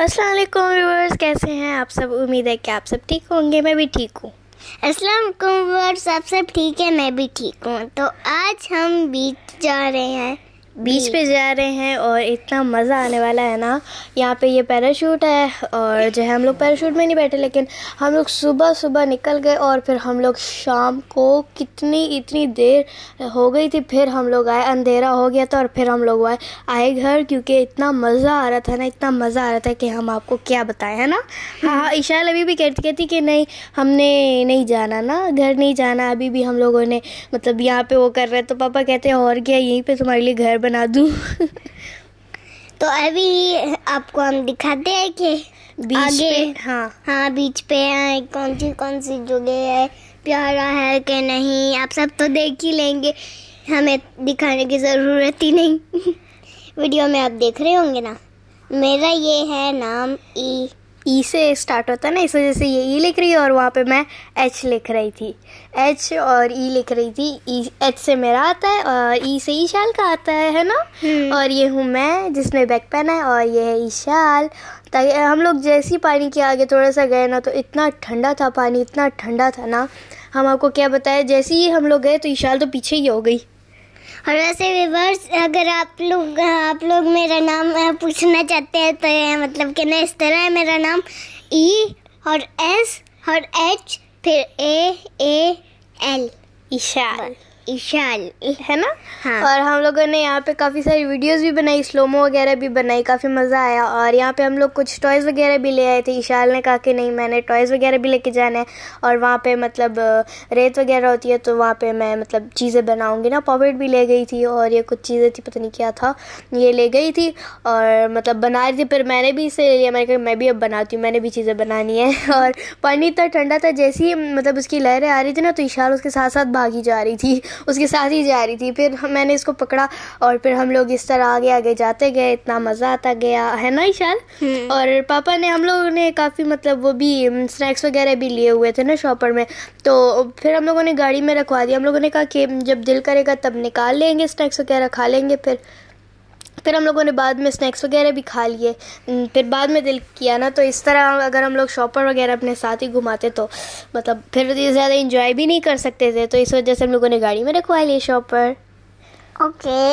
अस्सलाम वालेकुम व्यूअर्स कैसे हैं आप सब उम्मीद है कि आप सब ठीक होंगे मैं भी ठीक हूँ अस्सलाम वालेकुम व्यूअर्स आप सब ठीक है मैं भी ठीक हूँ तो आज हम बीच जा रहे हैं बीच हम्म। पे जा रहे हैं और इतना मज़ा आने वाला है ना यहाँ पे ये पैराशूट है और जो है हम लोग पैराशूट में नहीं बैठे लेकिन हम लोग सुबह सुबह निकल गए और फिर हम लोग शाम को कितनी इतनी देर हो गई थी फिर हम लोग आए अंधेरा हो गया था और फिर हम लोग आए आए घर क्योंकि इतना मज़ा आ रहा था ना इतना मज़ा आ रहा था कि हम आपको क्या बताएं है ना हम्म। हाँ इशाल ईशाल अभी भी कहती कहती कि नहीं हमने नहीं जाना ना घर नहीं जाना अभी भी हम लोगों ने मतलब यहाँ पर वो कर रहे तो पापा कहते और क्या यहीं पर तुम्हारे लिए घर बना दू तो अभी आपको हम दिखाते हैं कि बीच आगे पे, हाँ हाँ बीच पे है कौन सी कौन सी जगह है प्यारा है कि नहीं आप सब तो देख ही लेंगे हमें दिखाने की ज़रूरत ही नहीं वीडियो में आप देख रहे होंगे ना मेरा ये है नाम ई ई e से स्टार्ट होता है ना इस वजह से ये ई e लिख रही है और वहाँ पे मैं एच लिख रही थी एच और ई e लिख रही थी ई एच से मेरा आता है और ई से ईशाल का आता है है ना हम्म। और ये हूँ मैं जिसमें बैक पेन है और ये है ईशाल ताकि तो हम लोग जैसे ही पानी के आगे थोड़ा सा गए ना तो इतना ठंडा था पानी इतना ठंडा था ना हम आपको क्या बताया जैसे ही हम लोग गए तो ईशाल तो पीछे ही हो गई और वैसे रिवर्स अगर आप लोग आप लोग मेरा नाम पूछना चाहते हैं तो ये मतलब कि ना इस तरह है मेरा नाम ई e और एस और एच फिर ए ए एल ईशान ईशाल है ना हाँ। और हम लोगों ने यहाँ पे काफ़ी सारी वीडियोस भी बनाई स्लोमो वगैरह भी बनाई काफ़ी मज़ा आया और यहाँ पे हम लोग कुछ टॉयज़ वगैरह भी ले आए थे ईशाल ने कहा कि नहीं मैंने टॉयज़ वगैरह भी लेके जाना है और वहाँ पे मतलब रेत वगैरह होती है तो वहाँ पे मैं मतलब चीज़ें बनाऊँगी ना पॉपेट भी ले गई थी और ये कुछ चीज़ें थी पता नहीं क्या था ये ले गई थी और मतलब बना रही थी फिर मैंने भी इसे ले लिया मैंने कहा मैं भी अब बनाती हूँ मैंने भी चीज़ें बनानी है और पानी इतना ठंडा था जैसी मतलब उसकी लहरें आ रही थी ना तो ईशाल उसके साथ साथ भागी जा रही थी उसके साथ ही जा रही थी फिर मैंने इसको पकड़ा और फिर हम लोग इस तरह आगे आगे जाते गए इतना मज़ा आता गया है ना ईशान हम्म। और पापा ने हम लोगों ने काफ़ी मतलब वो भी स्नैक्स वगैरह भी लिए हुए थे ना शॉपर में तो फिर हम लोगों ने गाड़ी में रखवा दिया हम लोगों ने कहा कि जब दिल करेगा तब निकाल लेंगे स्नैक्स वगैरह खा लेंगे फिर फिर हम लोगों ने बाद में स्नैक्स वगैरह भी खा लिए फिर बाद में दिल किया ना तो इस तरह अगर हम लोग शॉपर वगैरह अपने साथ ही घुमाते तो मतलब फिर ज़्यादा इंजॉय भी नहीं कर सकते थे तो इस वजह से हम लोगों ने गाड़ी में रखवा लिए शॉपर ओके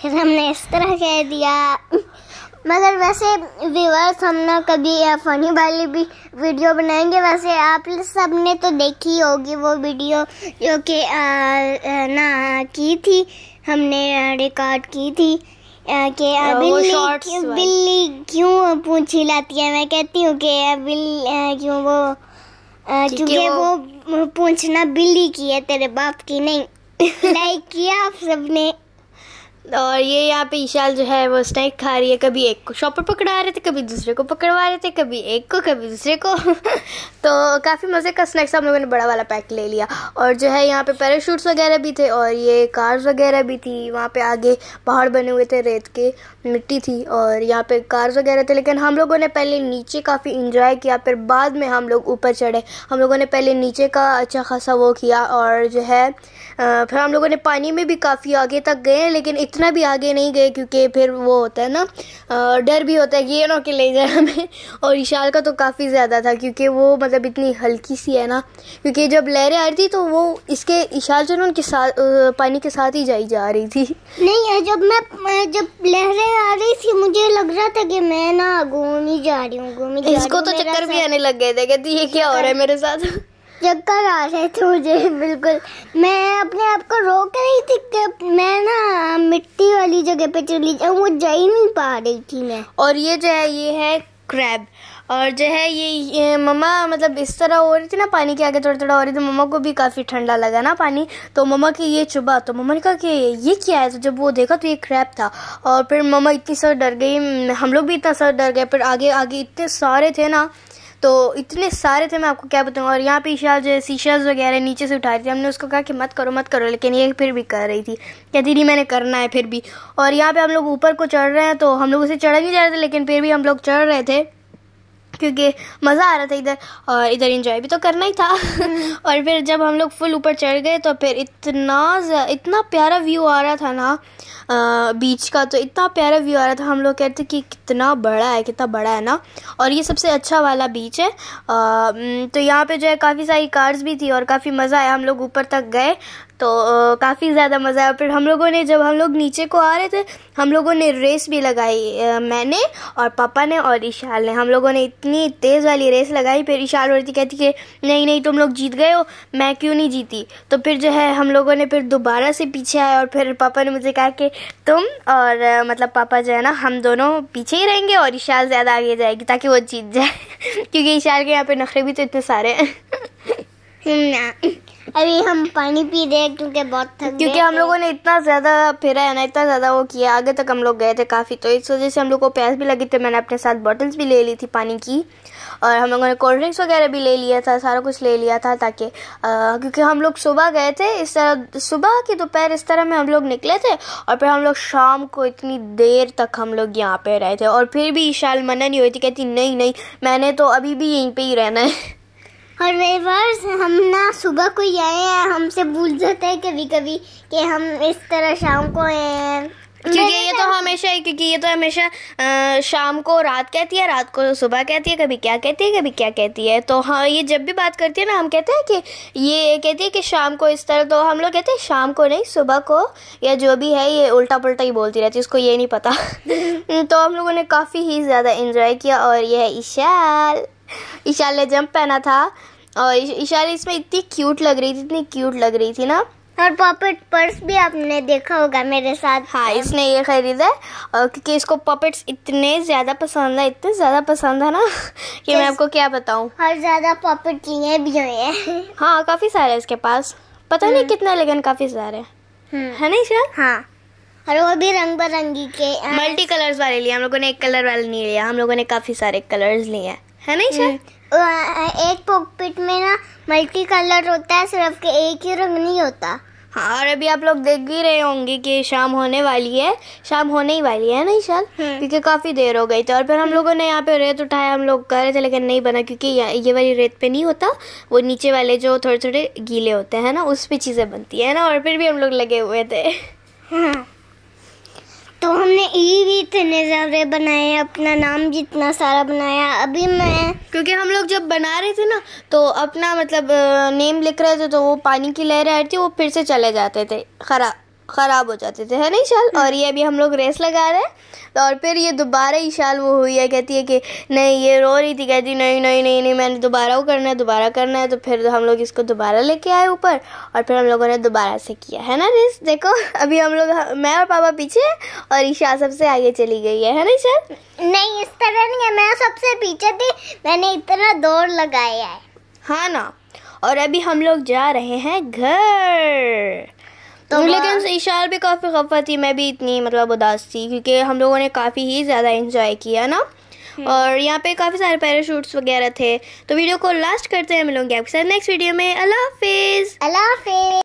फिर हमने इस तरह कह दिया मगर वैसे व्यूअर्स हम ना कभी फनी वाली भी वीडियो बनाएंगे वैसे आप सब ने तो देखी होगी वो वीडियो जो कि ना की थी हमने रिकॉर्ड की थी कि बिल्ली बिल्ली क्यों पूछ हिलाती है मैं कहती हूँ कि बिल्ली क्यों वो क्योंकि वो पूछना बिल्ली की है तेरे बाप की नहीं लाइक किया आप सबने और ये यहाँ पे ईशाल जो है वो स्नैक खा रही है कभी एक को शॉपर पकड़ा रहे थे कभी दूसरे को पकड़वा रहे थे कभी एक को कभी दूसरे को तो काफ़ी मज़े का स्नैक्स हम लोगों ने बड़ा वाला पैक ले लिया और जो है यहाँ पे पैराशूट्स वगैरह भी थे और ये कार्स वगैरह भी थी वहाँ पे आगे पहाड़ बने हुए थे रेत के मिट्टी थी और यहाँ पे कार्स वगैरह थे लेकिन हम लोगों ने पहले नीचे काफ़ी इंजॉय किया फिर बाद में हम लोग ऊपर चढ़े हम लोगों ने पहले नीचे का अच्छा खासा वो किया और जो है फिर हम लोगों ने पानी में भी काफ़ी आगे तक गए लेकिन इतना भी आगे नहीं गए क्योंकि फिर वो होता है ना डर भी होता है कि ये ना कि ले जाए हमें और ईशाल का तो काफ़ी ज़्यादा था क्योंकि वो मतलब इतनी हल्की सी है ना क्योंकि जब लहरें आ रही थी तो वो इसके ईशाल जो ना उनके साथ पानी के साथ ही जाई जा रही थी नहीं जब मैं जब लहरें आ रही थी मुझे लग रहा था कि मैं ना घूम ही जा रही हूँ घूम ही इसको तो चक्कर भी आने लग गए थे कहती ये क्या हो रहा है मेरे साथ चक्कर आ रहे थे मुझे बिल्कुल मैं अपने आप को रोक रही थी कि मैं ना मिट्टी वाली जगह पे चली जाऊँ वो जा ही नहीं पा रही थी मैं और ये जो है ये है क्रैब और जो है ये, ये मम्मा मतलब इस तरह हो रही थी ना पानी के आगे थोड़ा थोड़ा हो रही थी मम्मा को भी काफ़ी ठंडा लगा ना पानी तो मम्मा की ये चुभा तो मम्मा ने कहा कि ये क्या है तो जब वो देखा तो ये क्रैप था और फिर मम्मा इतनी सर डर गई हम लोग भी इतना सर डर गए फिर आगे आगे इतने सारे थे ना तो इतने सारे थे मैं आपको क्या बताऊँगा और यहाँ पे ईशा जो है शीशाज वगैरह नीचे से उठा रही थी हमने उसको कहा कि मत करो मत करो लेकिन ये फिर भी कर रही थी क्या दीदी मैंने करना है फिर भी और यहाँ पर हम लोग ऊपर को चढ़ रहे हैं तो हम लोग उसे चढ़ नहीं जा रहे थे लेकिन फिर भी हम लोग चढ़ रहे थे क्योंकि मज़ा आ रहा था इधर और इधर इन्जॉय भी तो करना ही था और फिर जब हम लोग फुल ऊपर चढ़ गए तो फिर इतना इतना प्यारा व्यू आ रहा था ना आ, बीच का तो इतना प्यारा व्यू आ रहा था हम लोग कहते कि कितना बड़ा है कितना बड़ा है ना और ये सबसे अच्छा वाला बीच है आ, तो यहाँ पे जो है काफ़ी सारी कार्स भी थी और काफ़ी मज़ा आया हम लोग ऊपर तक गए तो काफ़ी ज़्यादा मज़ा आया फिर हम लोगों ने जब हम लोग नीचे को आ रहे थे हम लोगों ने रेस भी लगाई मैंने और पापा ने और ईशाल ने हम लोगों ने इतनी तेज़ वाली रेस लगाई फिर ईशाल औरती कहती कि नहीं नहीं तुम लोग जीत गए हो मैं क्यों नहीं जीती तो फिर जो है हम लोगों ने फिर दोबारा से पीछे आए और फिर पापा ने मुझे कहा कि तुम और मतलब पापा जो है ना हम दोनों पीछे ही रहेंगे और ईशाल ज़्यादा आगे जाएगी ताकि वो जीत जाए क्योंकि ईशाल के यहाँ पर नखरे भी तो इतने सारे हैं अभी हम पानी पी रहे क्योंकि बहुत थक क्योंकि हम लोगों ने इतना ज़्यादा फिरा है ना इतना ज़्यादा वो किया आगे तक हम लोग गए थे काफ़ी तो इस वजह से हम लोग को प्यास भी लगी थी मैंने अपने साथ बॉटल्स भी ले ली थी पानी की और हम लोगों ने कोल्ड ड्रिंक्स वगैरह भी ले लिया था सारा कुछ ले लिया था ताकि क्योंकि हम लोग सुबह गए थे इस तरह सुबह की दोपहर इस तरह में हम लोग निकले थे और फिर हम लोग शाम को इतनी देर तक हम लोग यहाँ पे रहे थे और फिर भी ईशाल मना नहीं हुई थी कहती नहीं नहीं मैंने तो अभी भी यहीं पर ही रहना है और वेवर्स हम ना सुबह को ही आए हैं हमसे भूल जाते हैं कभी कभी कि हम इस तरह शाम को आए हैं क्योंकि ये तो हमेशा क्योंकि ये तो हमेशा शाम को रात कहती है रात को सुबह कहती है कभी क्या कहती है कभी क्या कहती है तो हाँ ये जब भी बात करती है ना हम कहते हैं कि ये कहती है कि शाम को इस तरह तो हम लोग कहते हैं शाम को नहीं सुबह को या जो भी है ये उल्टा पुलटा ही बोलती रहती है उसको ये नहीं पता तो हम लोगों ने काफ़ी ही ज़्यादा इंजॉय किया और यह है ईशाल ईशा ने जंप पहना था और ईशान इसमें इतनी क्यूट लग रही थी इतनी क्यूट लग रही थी ना और पॉपेट पर्स भी आपने देखा होगा मेरे साथ हाँ इसने ये खरीदा है और क्योंकि इसको पॉपेट्स इतने ज़्यादा पसंद है इतने ज़्यादा पसंद है ना कि मैं आपको क्या बताऊँ और ज़्यादा पॉपेट लिए भी हुए हैं हाँ काफ़ी सारे इसके पास पता नहीं हम्म। कितना लेकिन काफ़ी सारे हम्म। है ना ईशा हाँ और वो भी रंग बिरंगी के मल्टी कलर्स वाले लिए हम लोगों ने एक कलर वाले नहीं लिया हम लोगों ने काफ़ी सारे कलर्स लिए हैं है नहीं हम्म। एक पॉकपिट में ना मल्टी कलर होता है सिर्फ के एक ही रंग नहीं होता हाँ और अभी आप लोग देख भी रहे होंगे कि शाम होने वाली है शाम होने ही वाली है ना ईशान हम्म। क्योंकि काफ़ी देर हो गई थी और फिर हम हम्म। लोगों ने यहाँ पे रेत उठाया हम लोग कर रहे थे लेकिन नहीं बना क्योंकि ये वाली रेत पे नहीं होता वो नीचे वाले जो थोड़े थोड़े गीले होते हैं ना उस पर चीज़ें बनती है ना और फिर भी हम लोग लगे हुए थे हाँ। तो हमने ई भी इतने ज़्यादा बनाए अपना नाम जितना सारा बनाया अभी मैं क्योंकि हम लोग जब बना रहे थे ना तो अपना मतलब नेम लिख रहे थे तो वो पानी की आ रही थी वो फिर से चले जाते थे खराब ख़राब हो जाते थे है ना ईशाल हम्म। और ये अभी हम लोग रेस लगा रहे हैं तो और फिर ये दोबारा ईशाल वो हुई है कहती है कि नहीं ये रो रही थी कहती नहीं नहीं नहीं नहीं मैंने दोबारा वो करना है दोबारा करना है तो फिर हम लोग इसको दोबारा लेके आए ऊपर और फिर हम लोगों ने दोबारा से किया है ना रेस देखो अभी हम लोग मैं और पापा पीछे हैं और ईशा सबसे आगे चली गई है है ना ईशाल नहीं इस तरह नहीं है मैं सबसे पीछे थी मैंने इतना दौड़ लगाया है हाँ ना और अभी हम लोग जा रहे हैं घर तो लेकिन ईशाल भी काफ़ी खफा थी मैं भी इतनी मतलब उदास थी क्योंकि हम लोगों ने काफ़ी ही ज़्यादा इन्जॉय किया ना हम्म। और यहाँ पे काफ़ी सारे पैराशूट्स वगैरह थे तो वीडियो को लास्ट करते हैं मिलूंगी आपके साथ नेक्स्ट वीडियो में अल्लाह हाफिज़ अल्लाह हाफिज़